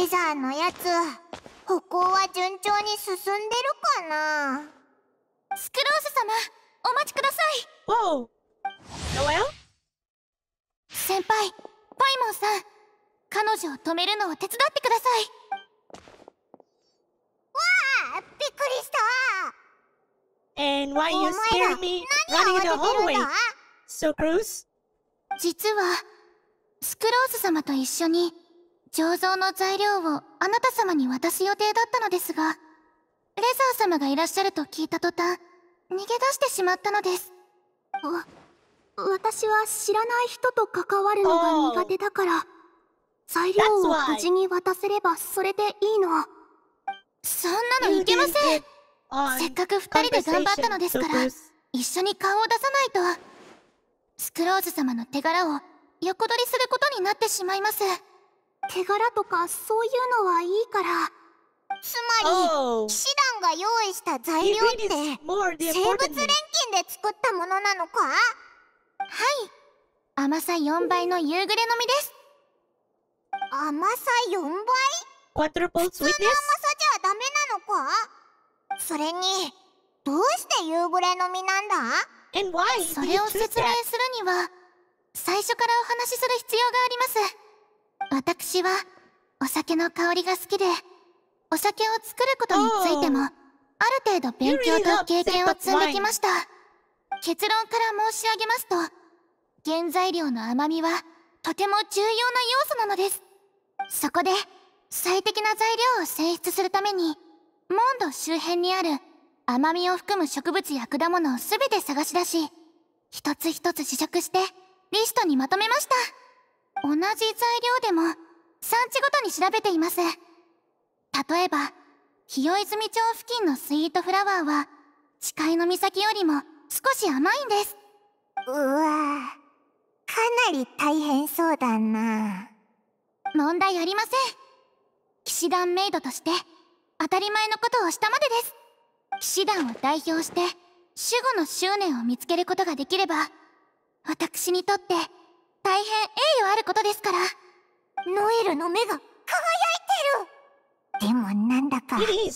レザーのやつ歩行は順調に進んでるかなスクロース様お待ちくださいおお先輩パイモンさん彼女を止めるのを手伝ってくださいわあびっくりした And why you scare me running in the hallway? So c 実はスクロース様と一緒に醸造の材料をあなた様に渡す予定だったのですが、レザー様がいらっしゃると聞いた途端、逃げ出してしまったのです。わ、私は知らない人と関わるのが苦手だから、材料を無事に渡せればそれでいいの。そんなのいけませんせっかく2人で頑張ったのですから、一緒に顔を出さないと。スクローズ様の手柄を横取りすることになってしまいます。手柄とかそういうのはいいからつまり、騎士団が用意した材料って生物錬金で作ったものなのかはい甘さ4倍の夕暮れの実です甘さ4倍普通の甘さじゃダメなのかそれにどうして夕暮れの実なんだそれを説明するには最初からお話しする必要があります私はお酒の香りが好きでお酒を作ることについてもある程度勉強と経験を積んできました結論から申し上げますと原材料の甘みはとても重要な要素なのですそこで最適な材料を選出するためにモンド周辺にある甘みを含む植物や果物を全て探し出し一つ一つ試食してリストにまとめました同じ材料でも産地ごとに調べています例えば日与泉町付近のスイートフラワーは誓いの岬よりも少し甘いんですうわかなり大変そうだな問題ありません騎士団メイドとして当たり前のことをしたまでです騎士団を代表して守護の執念を見つけることができれば私にとって大変栄誉あることですからノエルの目が輝いてるでもなんだかリ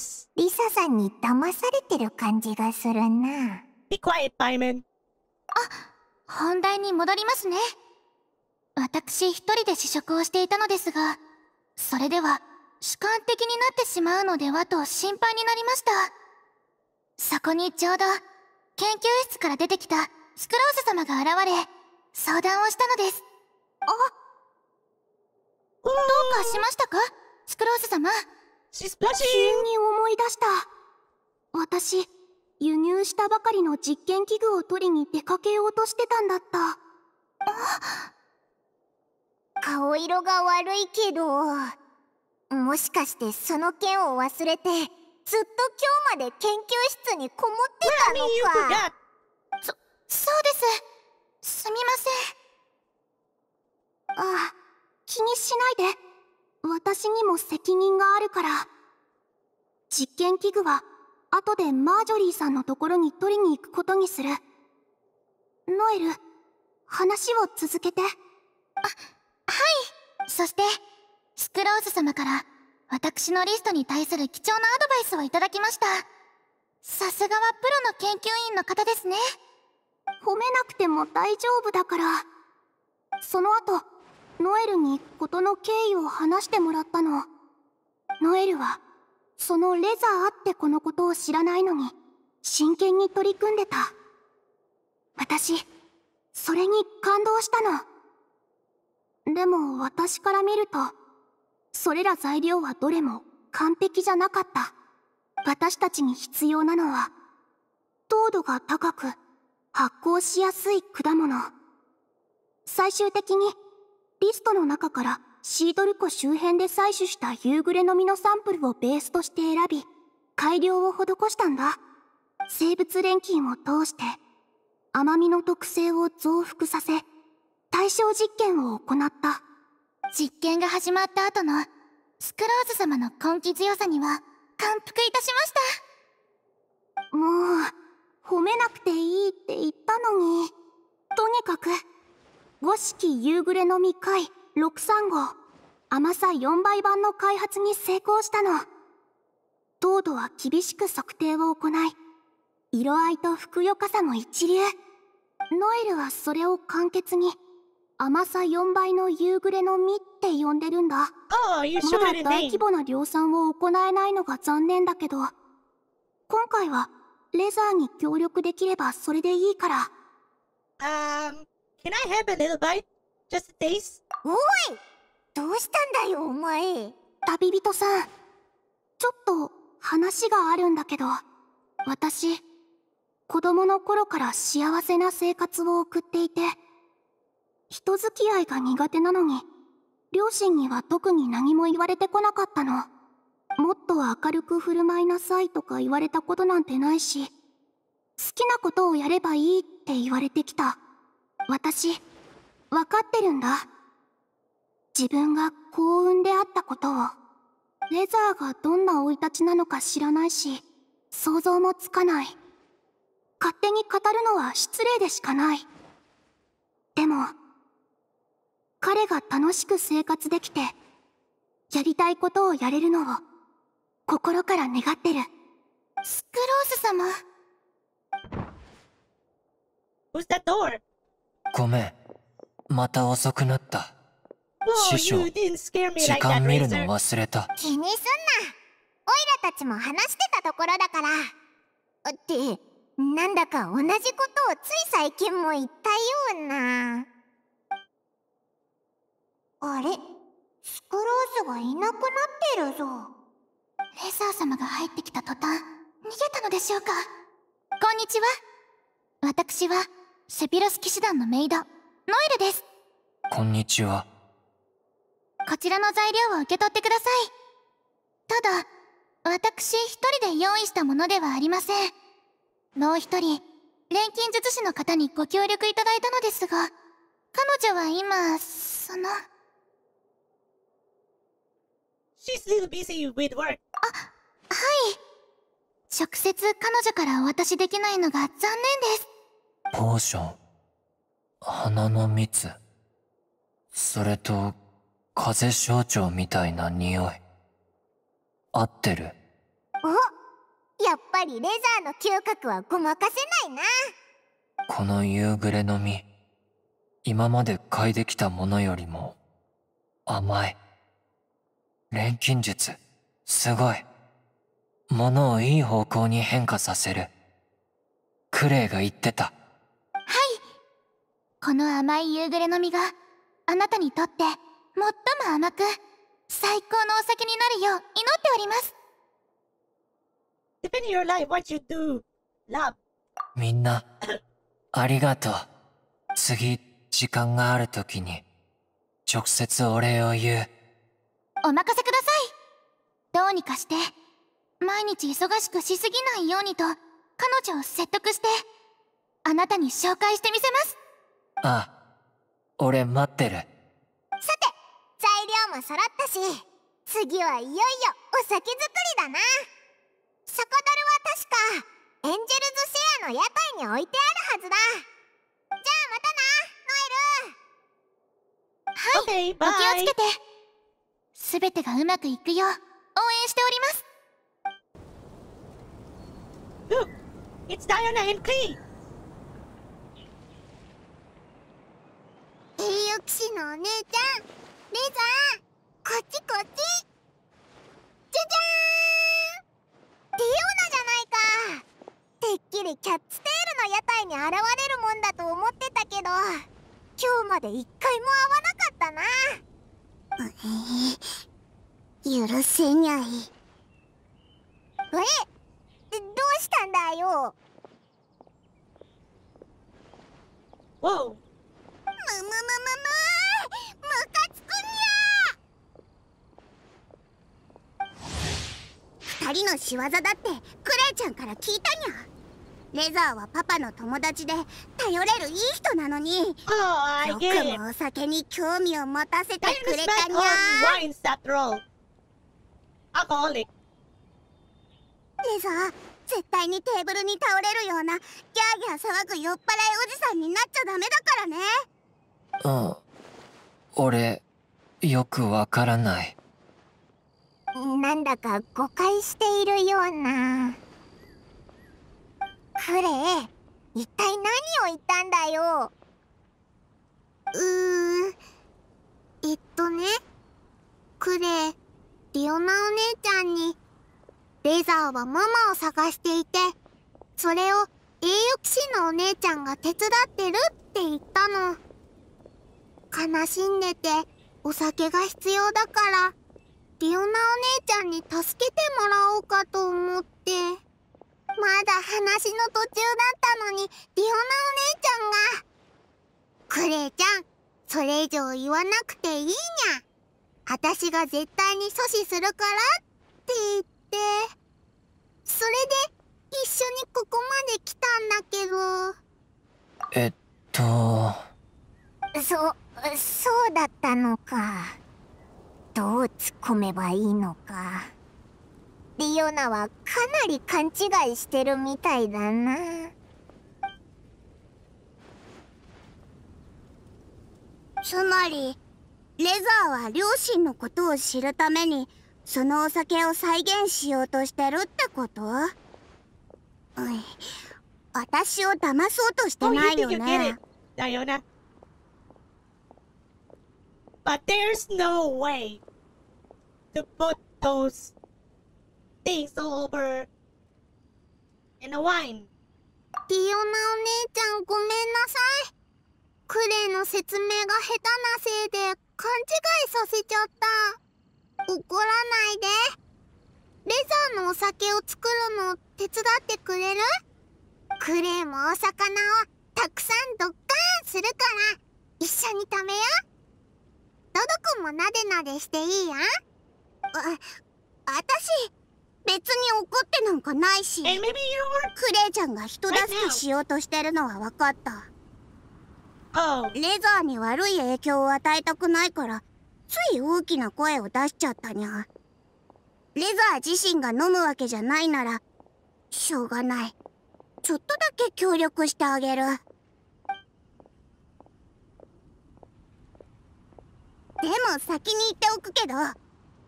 サさんに騙されてる感じがするな Be quiet, あ本題に戻りますね私一人で試食をしていたのですがそれでは主観的になってしまうのではと心配になりましたそこにちょうど研究室から出てきたスクロース様が現れ相談をしたのですあどうかしましたかスクロース様急に思い出した私輸入したばかりの実験器具を取りに出かけようとしてたんだった顔色が悪いけどもしかしてその件を忘れてずっと今日まで研究室にこもってたのかそそうですすみませんああ気にしないで私にも責任があるから実験器具は後でマージョリーさんのところに取りに行くことにするノエル話を続けてあはいそしてスクローズ様から私のリストに対する貴重なアドバイスをいただきましたさすがはプロの研究員の方ですね褒めなくても大丈夫だからその後ノエルに事の経緯を話してもらったのノエルはそのレザーって子のことを知らないのに真剣に取り組んでた私それに感動したのでも私から見るとそれら材料はどれも完璧じゃなかった私たちに必要なのは糖度が高く発酵しやすい果物最終的にリストの中からシードル湖周辺で採取した夕暮れの実のサンプルをベースとして選び改良を施したんだ生物錬金を通して甘みの特性を増幅させ対象実験を行った実験が始まった後のスクローズ様の根気強さには感服いたしましたもう褒めなくていいって言ったのにとにかく五色夕暮れの未開635甘さ4倍版の開発に成功したの糖度は厳しく測定を行い色合いとふくよかさも一流ノエルはそれを簡潔に甘さ4倍の夕暮れの実って呼んでるんだ、oh, まだ大規模な量産を行えないのが残念だけど今回はレザーに協力できればそれでいいから。Um, can I have a little bite? Just a taste? おいどうしたんだよ、お前。旅人さん、ちょっと話があるんだけど、私、子供の頃から幸せな生活を送っていて、人付き合いが苦手なのに、両親には特に何も言われてこなかったの。もっと明るく振る舞いなさいとか言われたことなんてないし好きなことをやればいいって言われてきた私分かってるんだ自分が幸運であったことをレザーがどんな生い立ちなのか知らないし想像もつかない勝手に語るのは失礼でしかないでも彼が楽しく生活できてやりたいことをやれるのを心から願ってるスクロース様ごめんまた遅くなった師匠時間見るの忘れた気にすんなオイラたちも話してたところだからってなんだか同じことをつい最近も言ったようなあれスクロースがいなくなってるぞレーサー様が入ってきた途端、逃げたのでしょうかこんにちは。私は、セピロス騎士団のメイド、ノエルです。こんにちは。こちらの材料を受け取ってください。ただ、私一人で用意したものではありません。もう一人、錬金術師の方にご協力いただいたのですが、彼女は今、その。She's t l busy with work. あ、はい。直接彼女からお渡しできないのが残念です。ポーション。花の蜜。それと、風邪症状みたいな匂い。合ってる。おやっぱりレザーの嗅覚はごまかせないな。この夕暮れの実、今まで嗅いできたものよりも、甘い。錬金術、すごい。ものをいい方向に変化させる。クレイが言ってた。はいこの甘い夕暮れの実が、あなたにとって、最も甘く、最高のお酒になるよう祈っております。みんな、ありがとう。次、時間がある時に、直接お礼を言う。お任せくださいどうにかして毎日忙しくしすぎないようにと彼女を説得してあなたに紹介してみせますあ俺待ってるさて材料も揃ったし次はいよいよお酒作りだな酒樽は確かエンジェルズシェアの屋台に置いてあるはずだじゃあまたなノエルはい、okay, お気をつけて全てがうまくいくよう応援しております It's Diana のお姉ちゃんレザーこっちこっちじゃじゃーんディオナじゃないかてっきりキャッチテールの屋台に現れるもんだと思ってたけど今日まで一回も会わなかったな許せにゃいえどうしたんだよむむむむむむかつくにゃ二人の仕業だってクレイちゃんから聞いたにゃレザーはパパの友達で頼れるいい人なのによもお酒に興味を持たせてくれたにゃレザー絶対にテーブルに倒れるようなギャーギャー騒ぐ酔っ払いおじさんになっちゃダメだからねああ俺よくわからないなんだか誤解しているような。クレイ一体何を言ったんだようーんえっとねクレイリオナお姉ちゃんにレザーはママを探していてそれを栄誉騎士のお姉ちゃんが手伝ってるって言ったの悲しんでてお酒が必要だからリオナお姉ちゃんに助けてもらおうかと思って。まだ話の途中だったのにディオナお姉ちゃんがクレイちゃんそれ以上言わなくていいにゃ私が絶対に阻止するからって言ってそれで一緒にここまで来たんだけどえっとそそうだったのかどう突っ込めばいいのか。リオナはかなり勘違いしてるみたいだな。つまり、レザーは両親のことを知るために、そのお酒を再現しようとしてるってことうん。私を騙そうとしてないよね。だよな。But there's no way to put t h o s things over n a wine. ィオナお姉ちゃんごめんなさい。クレイの説明が下手なせいで勘違いさせちゃった。怒らないで。レザーのお酒を作るの手伝ってくれるクレイもお魚をたくさんドッカーンするから一緒に食べよう。ドド君もなでなでしていいやあ、あたし別に怒ってなんかないしクレイちゃんが人助けしようとしてるのは分かったレザーに悪い影響を与えたくないからつい大きな声を出しちゃったにゃレザー自身が飲むわけじゃないならしょうがないちょっとだけ協力してあげるでも先に言っておくけど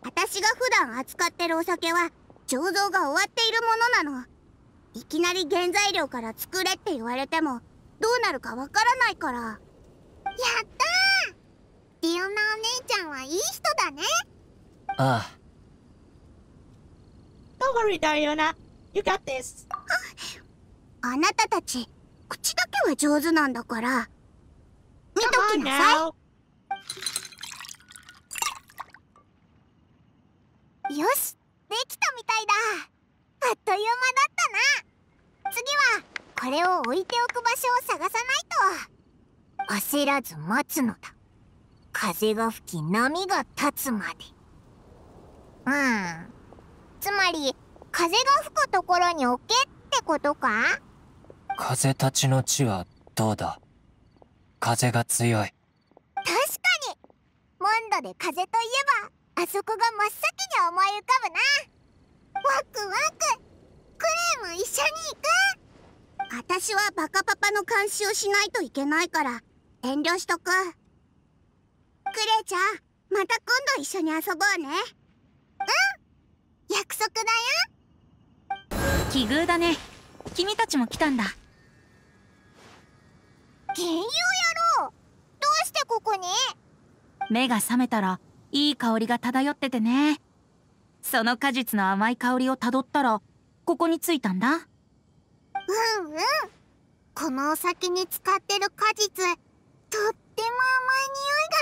私が普段扱ってるお酒は醸造が終わっているものなのいきなり原材料から作れって言われてもどうなるかわからないからやったーディオナお姉ちゃんはいい人だねああ Don't worry, Diona. You got this. あなたたち、口だけは上手なんだから。見ときなさい。よし、あれを置いておく場所を探さないと焦らず待つのだ風が吹き波が立つまでうんつまり風が吹くところに置けってことか風たちの地はどうだ風が強い確かにモンドで風といえばあそこが真っ先に思い浮かぶなワクワククレイも一緒に行く私はバカパパの監視をしないといけないから遠慮しとくクレイちゃんまた今度一緒に遊ぼうねうん約束だよ奇遇だね君たちも来たんだ原油やろどうしてここに目が覚めたらいい香りが漂っててねその果実の甘い香りをたどったらここに着いたんだうんうんこのお酒に使ってる果実とっても甘い匂い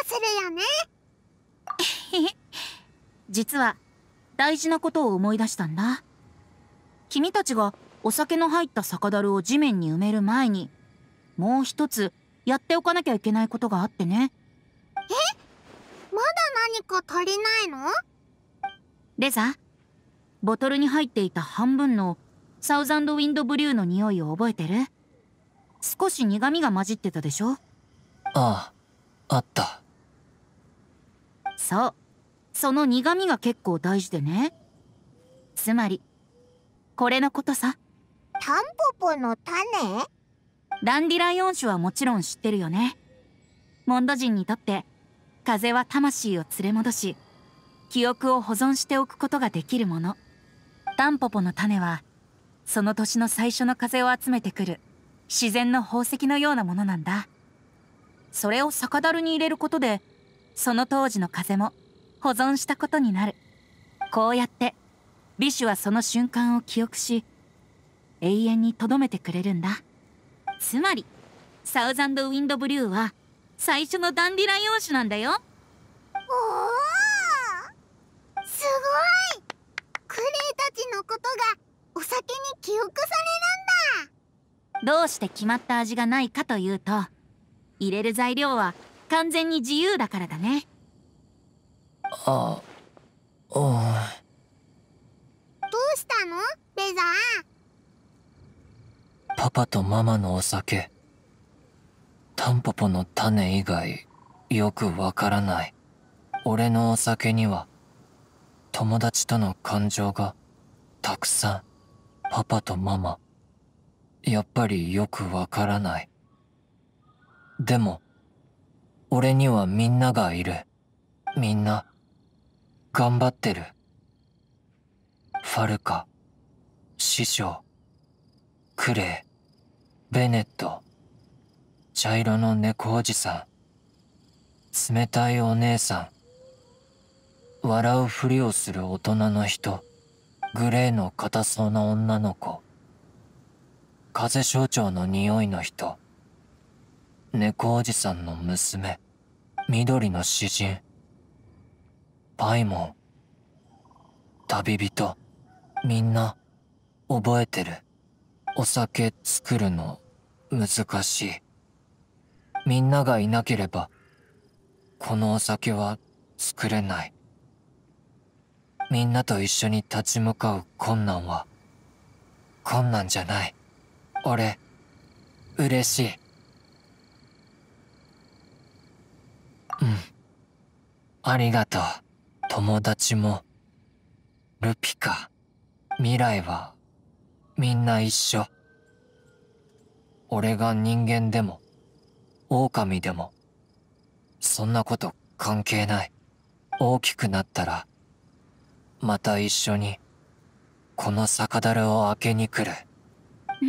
がするよね 実は大事なことを思い出したんだ君たちがお酒の入った酒樽を地面に埋める前にもう一つやっておかなきゃいけないことがあってねえまだ何か足りないのレザボトルに入っていた半分のサウザンドウィンドブリューの匂いを覚えてる少し苦味が混じってたでしょあああったそうその苦味が結構大事でねつまりこれのことさタンポポの種ダンディライオン種はもちろん知ってるよねモンド人にとって風は魂を連れ戻し記憶を保存しておくことができるものタンポポの種はその年の最初の風を集めてくる自然の宝石のようなものなんだそれを酒樽に入れることでその当時の風も保存したことになるこうやってシュはその瞬間を記憶し永遠に留めてくれるんだつまりサウザンドウィンドブリューは最初のダンディライオン種なんだよおおすごいクレイたちのことがお酒に記憶されるんだどうして決まった味がないかというと入れる材料は完全に自由だからだねあうんどうしたのレザーパパとママのお酒タンポポの種以外よくわからない俺のお酒には友達との感情がたくさんパパとママやっぱりよくわからないでも俺にはみんながいるみんな頑張ってるファルカ師匠クレイベネット茶色の猫おじさん冷たいお姉さん笑うふりをする大人の人グレーの硬そうな女の子風象徴の匂いの人猫おじさんの娘緑の詩人パイモン旅人みんな覚えてるお酒作るの難しいみんながいなければこのお酒は作れないみんなと一緒に立ち向かう困難は困難じゃない俺嬉しいうんありがとう友達もルピカ未来はみんな一緒俺が人間でも狼でもそんなこと関係ない大きくなったらまた一緒にこの酒樽を開けに来るう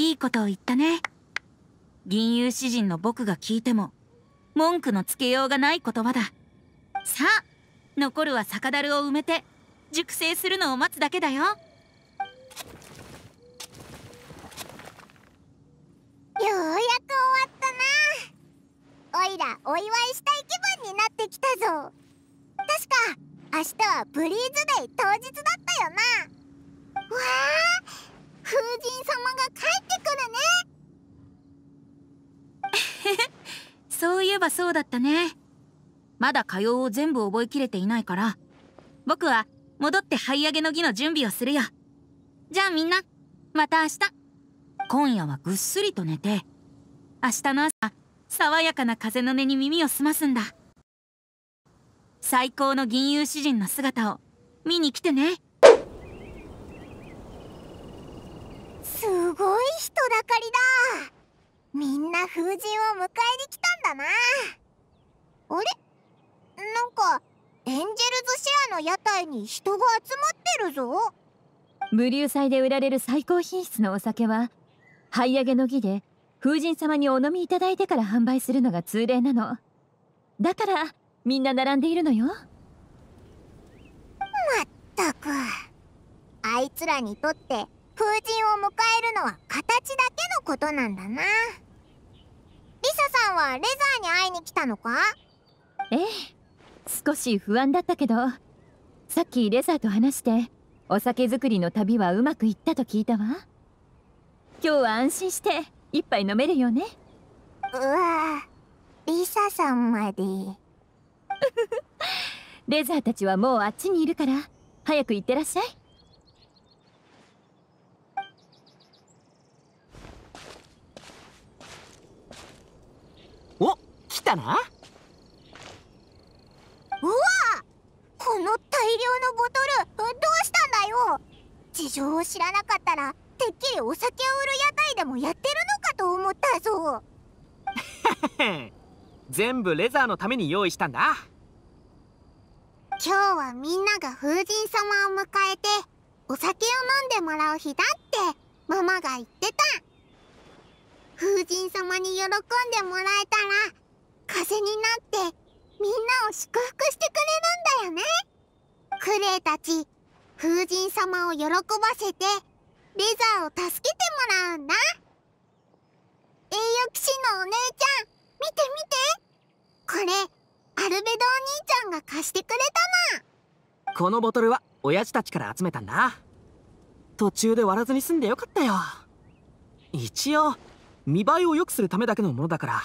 んいいことを言ったね銀融詩人の僕が聞いても文句のつけようがない言葉ださあ残るは酒樽を埋めて熟成するのを待つだけだよようやく終わったなおいらお祝いしたい気分になってきたぞ確か明日はブリーズデイ当日だったよなわあ風神様が帰ってくるね そういえばそうだったねまだ歌謡を全部覚えきれていないから僕は戻って這い上げの儀の準備をするよじゃあみんなまた明日今夜はぐっすりと寝て明日の朝爽やかな風の音に耳を澄ますんだ。最高の銀融詩人の姿を見に来てねすごい人だかりだみんな風神を迎えに来たんだなあれなんかエンジェルズシェアの屋台に人が集まってるぞ無流祭で売られる最高品質のお酒は灰上げの儀で風神様にお飲みいただいてから販売するのが通例なのだからみんな並んでいるのよまったくあいつらにとって風神を迎えるのは形だけのことなんだなリサさんはレザーに会いに来たのかええ少し不安だったけどさっきレザーと話してお酒作りの旅はうまくいったと聞いたわ今日は安心して一杯飲めるよねうわリサさんまで。レザーたちはもうあっちにいるから早く行ってらっしゃいお来たなうわこの大量のボトルどうしたんだよ事情を知らなかったらてっきりお酒を売る屋台でもやってるのかと思ったぞ全部レザーのために用意したんだ今日はみんなが風神様を迎えてお酒を飲んでもらう日だってママが言ってた風神様に喜んでもらえたら風になってみんなを祝福してくれるんだよねクレイたち風神様を喜ばせてレザーを助けてもらうんだ栄誉騎士のお姉ちゃん見て見てこれアルベドお兄ちゃんが貸してくれたのこのボトルは親父たちから集めたんだ途中で割らずに済んでよかったよ一応見栄えを良くするためだけのものだから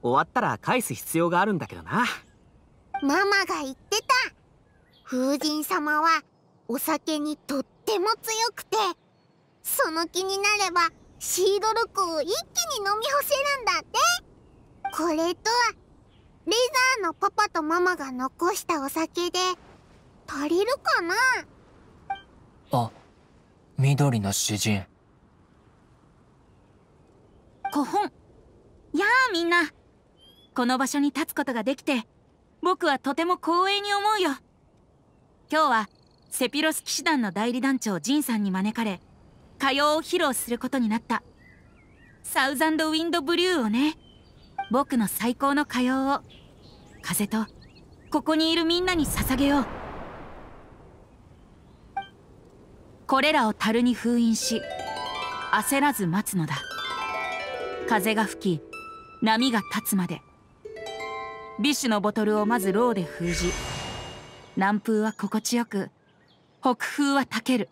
終わったら返す必要があるんだけどなママが言ってた風神様はお酒にとっても強くてその気になればシードルクを一気に飲み干せるんだってこれとはレザーのパパとママが残したお酒で足りるかなあ緑の詩人古本やあみんなこの場所に立つことができて僕はとても光栄に思うよ今日はセピロス騎士団の代理団長ジンさんに招かれ歌謡を披露することになったサウザンドウィンドブリューをね僕の最高の歌謡を風とここにいるみんなに捧げようこれらを樽に封印し焦らず待つのだ風が吹き波が立つまでビッシュのボトルをまずローで封じ南風は心地よく北風はたける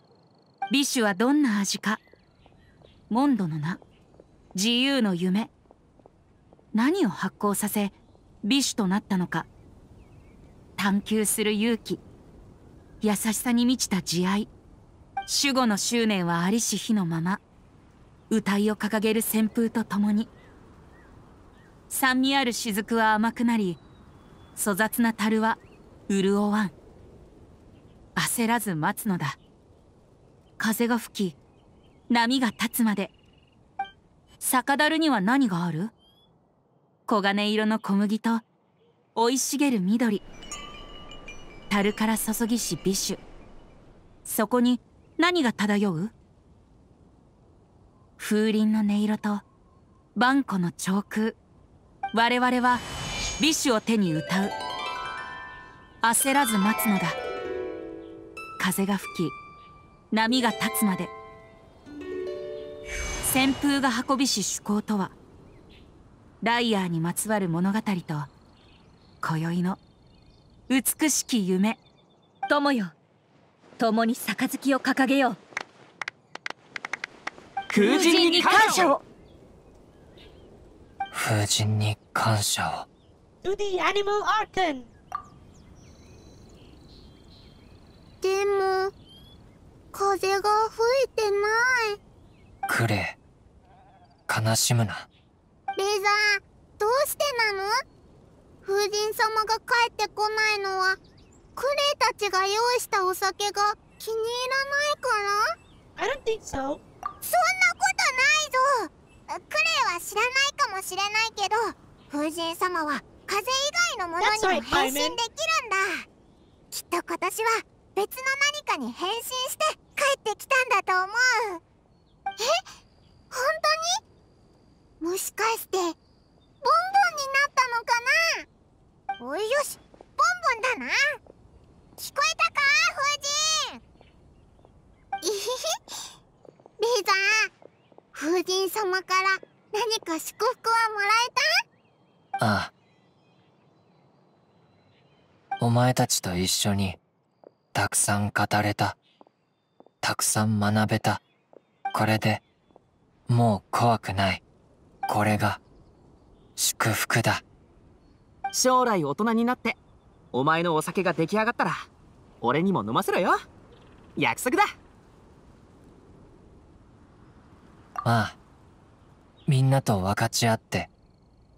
ビッシュはどんな味かモンドの名自由の夢何を発酵させ美酒となったのか探求する勇気優しさに満ちた慈愛守護の執念はありし日のまま歌いを掲げる旋風と共に酸味ある雫は甘くなり粗雑な樽は潤わん焦らず待つのだ風が吹き波が立つまで酒樽には何がある黄金色の小麦と生い茂る緑樽から注ぎし美酒そこに何が漂う風鈴の音色と万古の長空我々は美酒を手に歌う焦らず待つのだ風が吹き波が立つまで旋風が運びし趣向とは「ライアーにまつわる物語と今宵の美しき夢友よ共に杯を掲げよう風神に感謝を風神に感謝を To the animal arcan でも風が吹いてないクレ悲しむなレザーどうしてなの風神様が帰ってこないのはクレイたちが用意したお酒が気に入らないから I don't think so そんなことないぞクレイは知らないかもしれないけど風神様は風以外のものにも変身できるんだきっと今年は別の何かに変身して帰ってきたんだと思うえ本当にもしかしてボンボンになったのかなおいよしボンボンだな聞こえたか風神レザー風神様から何か祝福はもらえたああお前たちと一緒にたくさん語れたたくさん学べたこれでもう怖くないこれが祝福だ将来大人になってお前のお酒が出来上がったら俺にも飲ませろよ約束だまあみんなと分かち合って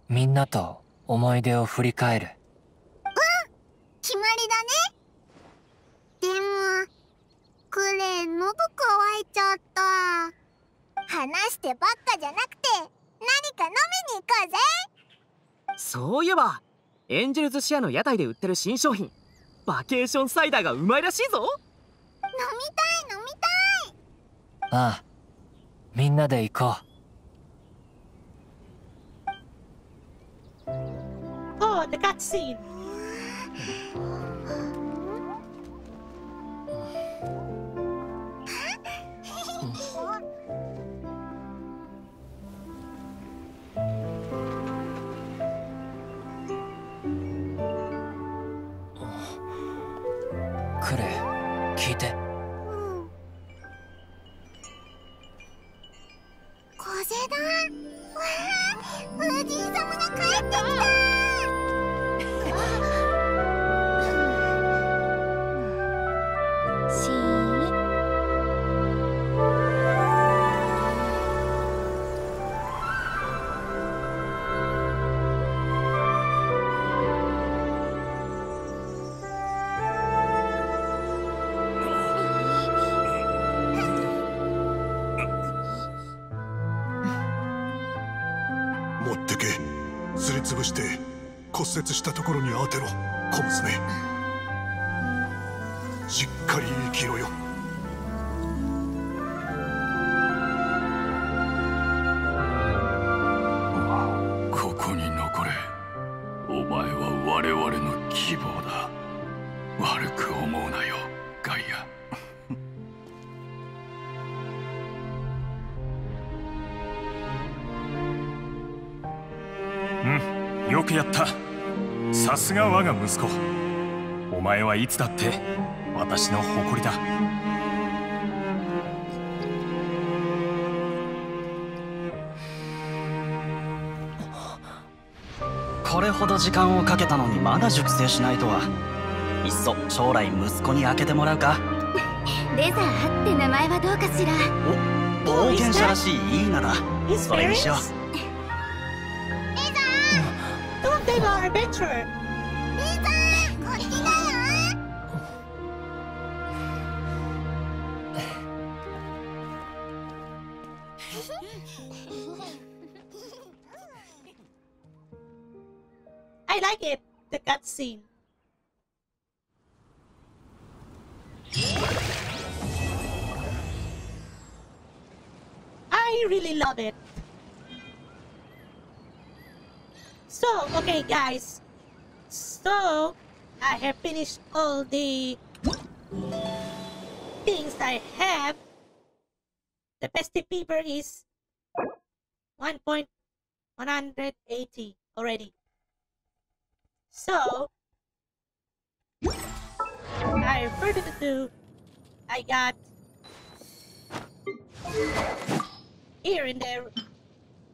みんなと思い出を振り返るうん決まりだねでもクレーン喉乾いちゃった話してばっかじゃなくてか飲みに行こうぜそういえばエンジェルズシアの屋台で売ってる新商品バケーションサイダーがうまいらしいぞ飲みたい飲みたいああみんなで行こう Oh, t 潰して骨折したところに当てろ小娘しっかり生きろよすが我が息子お前はいつだって私の誇りだこれほど時間をかけたのにまだ熟成しないとはいっそ将来息子に開けてもらうかレザーって名前はどうかしらお冒険者らしいいい名だそれにしようレザー Don't they are e t r the cutscene. I really love it. So, okay guys. So, I have finished all the things I have. The festive paper is 1.180 already. So, I it to I got here in the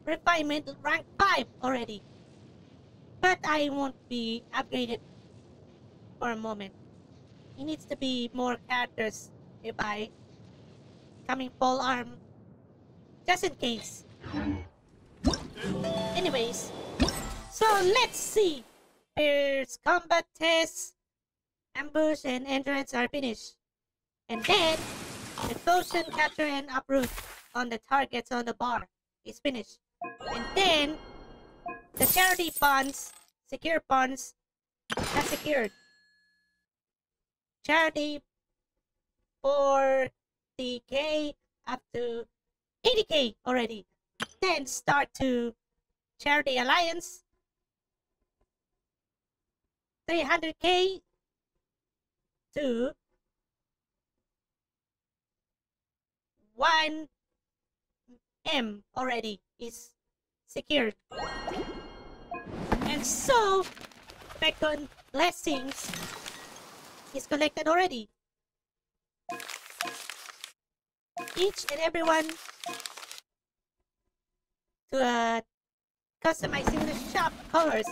refinement rank 5 already. But I won't be upgraded for a moment. It needs to be more characters if I coming full arm. Just in case. Anyways, so let's see Spears, combat tests, ambush, and entrance are finished. And then, the potion capture, and uproot on the targets on the bar is finished. And then, the charity funds, secure funds, are secured. Charity for 10k up to 80k already. Then start to Charity Alliance 300k to 1 M already is secured. And so, Becton Blessings is collected already. Each and everyone to uh, customize the shop colors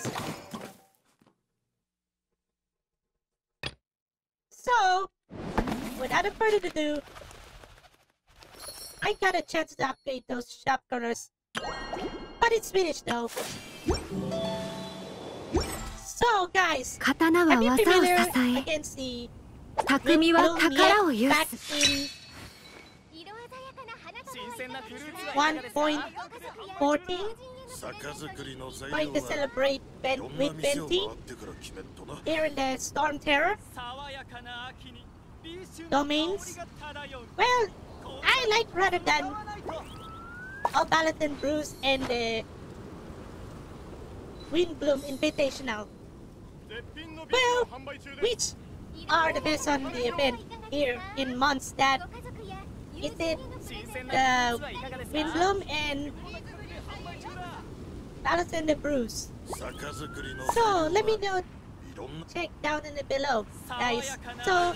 So, without a further ado, I got a chance to upgrade those shotgunners. But it's finished though. So guys, 刀は技を支え、匠は宝を有す。1.14 Going to celebrate ben with Benti here in the Storm Terror domains. Well, I like rather than all Balathin Bruce and the Windbloom Invitational. Well, which are the best on the event here in months? That is it the Windbloom and Allison and Bruce. So let me know. Check down in the below, guys. So.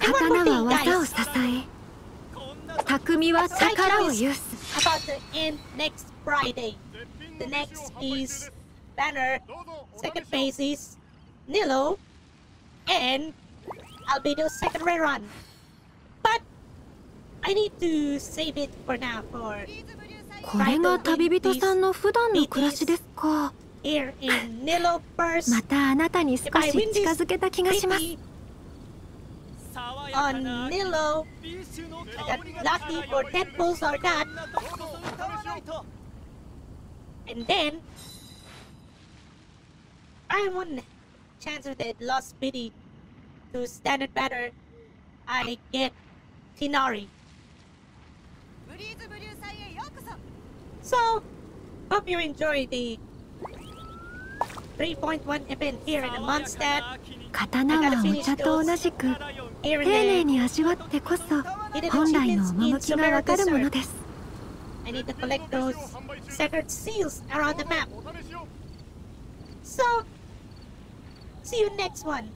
刀は技を支え匠は宝を有す About the end next Friday The next is Banner Second phase is Nilo And I'll be the second rerun But I need to save it for now for これが旅人さんの普段の暮らしですかまたあなたに少し近づけた気がします on Nilo. I got lucky for tadpoles o n o And then I won chance with that lost pity to s t a n d it b e t t e r I get Tinari. Breeze リーズブリューサイへようこそ So, hope you enjoy the 3.1 event here in Mondstadt. 刀はお茶と同じく丁寧に味わってこそ本来の趣がわかるものです。I need to collect those sacred seals around the map. So, see you next one.